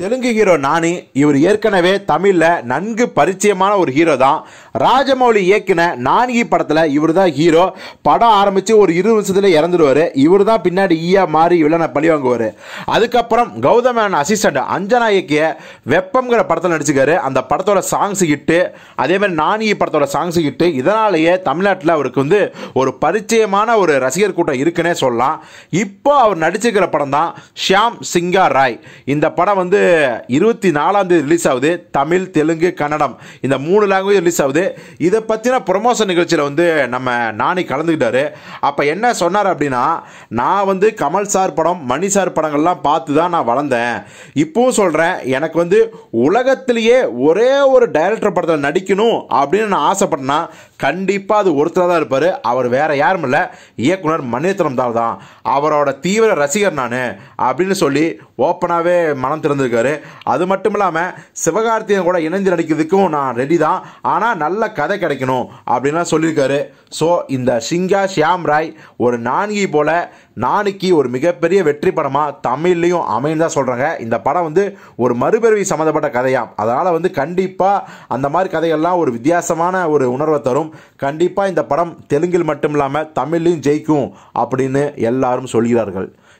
Telugu hero நானி இவர் ஏற்கனவே தமிழில் நன்கு பரிச்சயமான ஒரு ஹீரோ தான் ராஜமௌலி இயக்கின நான்கி படத்தில் இவர் தான் ஹீரோ படம் ஆரம்பித்து ஒரு இருபது நிமிஷத்தில் இறந்துடுவார் இவர் தான் பின்னாடி ஈயா மாறி இவ்வளோ பழி வாங்குவார் அதுக்கப்புறம் அண்ட் அசிஸ்டண்ட் அஞ்சனா இயக்கிய வெப்பம்ங்கிற படத்தில் நடிச்சுக்காரு அந்த படத்தோட சாங்ஸ் ஹிட்டு அதேமாதிரி நான்கி படத்தோட சாங்ஸ் கிட்டு இதனாலேயே தமிழ்நாட்டில் அவருக்கு வந்து ஒரு பரிச்சயமான ஒரு ரசிகர் கூட்டம் இருக்குன்னே சொல்லலாம் இப்போ அவர் நடிச்சிருக்கிற படம் தான் ஷியாம் சிங்கா ராய் இந்த படம் வந்து இருபத்தி நாலாம் தேதி ரிலீஸ் ஆகுது தமிழ் தெலுங்கு கன்னடம் இந்த மூணு லாங்குவேஜ் ரிலீஸ் ஆகுது இதை பற்றின ப்ரொமோஷன் நிகழ்ச்சியில் வந்து நம்ம நானி கலந்துக்கிட்டாரு அப்போ என்ன சொன்னார் அப்படின்னா நான் வந்து கமல் சார் படம் மணி சார் படங்கள்லாம் பார்த்து தான் நான் வளர்ந்தேன் இப்போவும் சொல்கிறேன் எனக்கு வந்து உலகத்திலேயே ஒரே ஒரு டைரக்டர் படத்தில் நடிக்கணும் அப்படின்னு நான் ஆசைப்பட்டேன்னா கண்டிப்பாக அது ஒருத்தராக தான் இருப்பார் அவர் வேறு யாரும் இல்லை இயக்குனர் மணிரத்னம் தான் தான் அவரோட தீவிர ரசிகர் நான் அப்படின்னு சொல்லி ஓப்பனாகவே மனம் திறந்துருக்காரு பண்ணியிருக்காரு அது மட்டும் இல்லாமல் சிவகார்த்திகன் கூட இணைஞ்சு நடிக்கிறதுக்கும் நான் ரெடி தான் ஆனால் நல்ல கதை கிடைக்கணும் அப்படின்லாம் சொல்லியிருக்காரு ஸோ இந்த சிங்கா ஷியாம் ராய் ஒரு நான்கி போல நாளைக்கு ஒரு மிகப்பெரிய வெற்றி படமாக தமிழ்லையும் அமைன்னு தான் சொல்கிறாங்க இந்த படம் வந்து ஒரு மறுபிறவி சம்மந்தப்பட்ட கதையாம் அதனால் வந்து கண்டிப்பாக அந்த மாதிரி கதைகள்லாம் ஒரு வித்தியாசமான ஒரு உணர்வை தரும் கண்டிப்பாக இந்த படம் தெலுங்கில் மட்டும் இல்லாமல் தமிழ்லையும் ஜெயிக்கும் அப்படின்னு எல்லாரும் சொல்கிறார்கள்